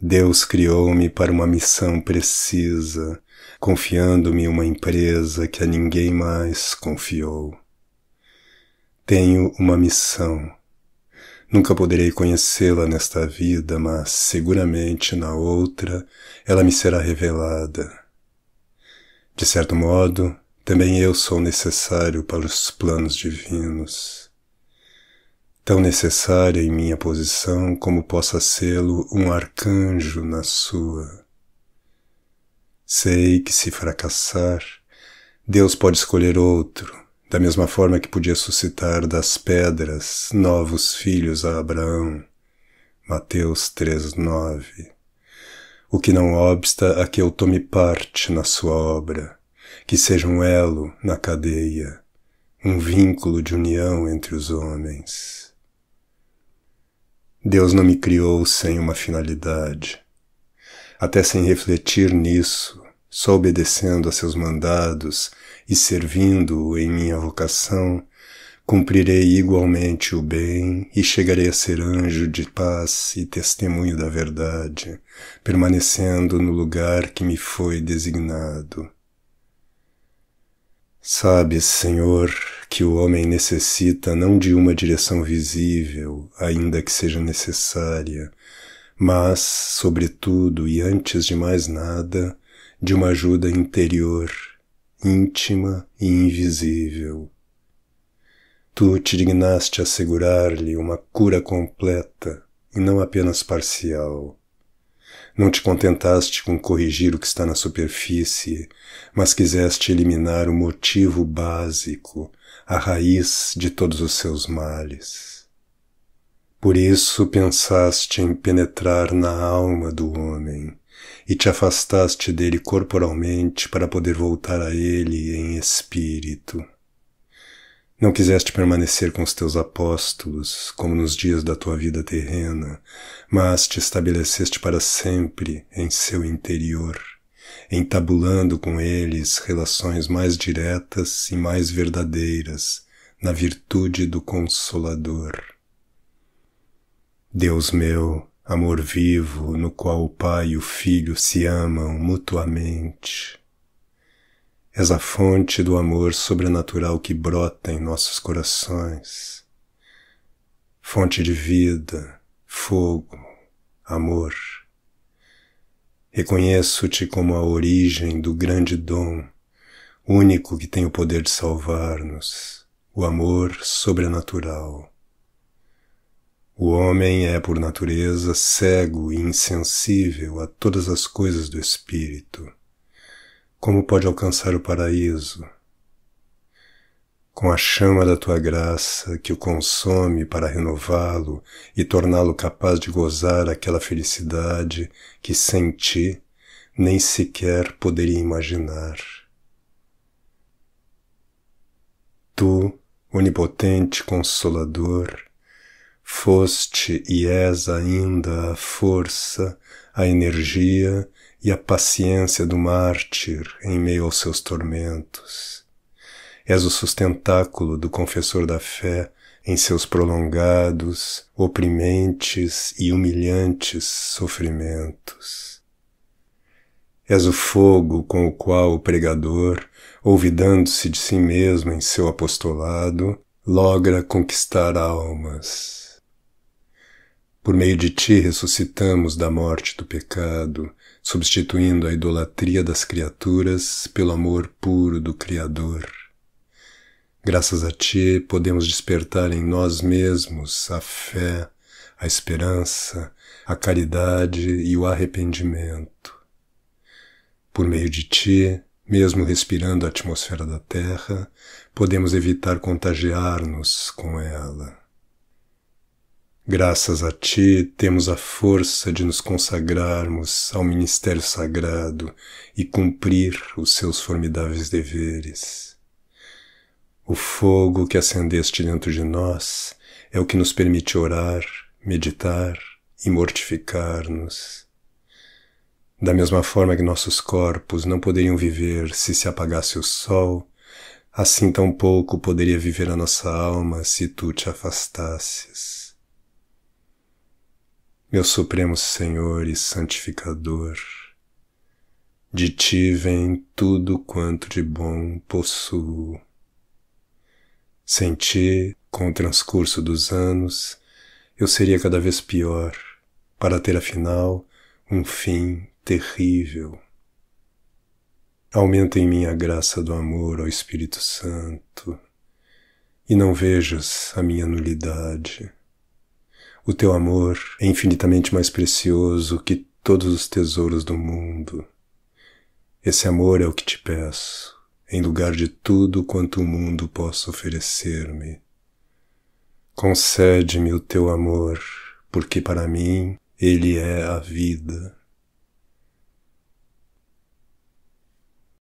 Deus criou-me para uma missão precisa, confiando-me uma empresa que a ninguém mais confiou. Tenho uma missão. Nunca poderei conhecê-la nesta vida, mas seguramente na outra ela me será revelada. De certo modo, também eu sou necessário para os planos divinos tão necessária em minha posição como possa sê-lo um arcanjo na sua. Sei que se fracassar, Deus pode escolher outro, da mesma forma que podia suscitar das pedras novos filhos a Abraão. Mateus 3:9. O que não obsta a que eu tome parte na sua obra, que seja um elo na cadeia, um vínculo de união entre os homens. Deus não me criou sem uma finalidade. Até sem refletir nisso, só obedecendo a seus mandados e servindo-o em minha vocação, cumprirei igualmente o bem e chegarei a ser anjo de paz e testemunho da verdade, permanecendo no lugar que me foi designado. Sabes, Senhor, que o homem necessita não de uma direção visível, ainda que seja necessária, mas, sobretudo e antes de mais nada, de uma ajuda interior, íntima e invisível. Tu te dignaste assegurar-lhe uma cura completa e não apenas parcial. Não te contentaste com corrigir o que está na superfície, mas quiseste eliminar o motivo básico, a raiz de todos os seus males. Por isso pensaste em penetrar na alma do homem e te afastaste dele corporalmente para poder voltar a ele em espírito. Não quiseste permanecer com os teus apóstolos, como nos dias da tua vida terrena, mas te estabeleceste para sempre em seu interior, entabulando com eles relações mais diretas e mais verdadeiras, na virtude do Consolador. Deus meu, amor vivo, no qual o Pai e o Filho se amam mutuamente, És a fonte do amor sobrenatural que brota em nossos corações. Fonte de vida, fogo, amor. Reconheço-te como a origem do grande dom, único que tem o poder de salvar-nos, o amor sobrenatural. O homem é, por natureza, cego e insensível a todas as coisas do espírito. Como pode alcançar o paraíso? Com a chama da tua graça que o consome para renová-lo e torná-lo capaz de gozar aquela felicidade que sem ti nem sequer poderia imaginar. Tu, onipotente Consolador, foste e és ainda a força, a energia e a paciência do mártir em meio aos seus tormentos. És o sustentáculo do confessor da fé em seus prolongados, oprimentes e humilhantes sofrimentos. És o fogo com o qual o pregador, olvidando-se de si mesmo em seu apostolado, logra conquistar almas. Por meio de ti ressuscitamos da morte do pecado, substituindo a idolatria das criaturas pelo amor puro do Criador. Graças a ti podemos despertar em nós mesmos a fé, a esperança, a caridade e o arrependimento. Por meio de ti, mesmo respirando a atmosfera da Terra, podemos evitar contagiar-nos com ela. Graças a Ti, temos a força de nos consagrarmos ao ministério sagrado e cumprir os seus formidáveis deveres. O fogo que acendeste dentro de nós é o que nos permite orar, meditar e mortificar-nos. Da mesma forma que nossos corpos não poderiam viver se se apagasse o sol, assim tampouco poderia viver a nossa alma se tu te afastasses meu Supremo Senhor e Santificador, de ti vem tudo quanto de bom possuo. Sem ti, com o transcurso dos anos, eu seria cada vez pior, para ter afinal um fim terrível. Aumenta em mim a graça do amor ao Espírito Santo, e não vejas a minha nulidade o teu amor é infinitamente mais precioso que todos os tesouros do mundo. Esse amor é o que te peço, em lugar de tudo quanto o mundo possa oferecer-me. Concede-me o teu amor, porque para mim ele é a vida.